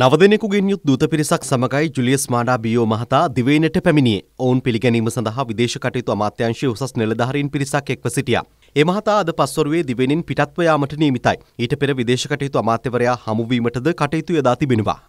නවදෙනෙකුගෙන් යුත් දූත පිරිසක් සමගයි ජුලියස් මාඩා බියෝ මහතා දිවයිනට පැමිණියේ. ඔවුන් පිළිගැනීම සඳහා විදේශ කටයුතු අමාත්‍යාංශයේ උසස් නිලධාරීන් පිරිසක් එක්ව සිටියා. ඒ මහතා අද පස්වරුවේ දිවෙනින් පිටත්ව යාමට නියමිතයි. ඊට පෙර විදේශ කටයුතු අමාත්‍යවරයා හමුවීමටද කටයුතු යොදා තිබෙනවා.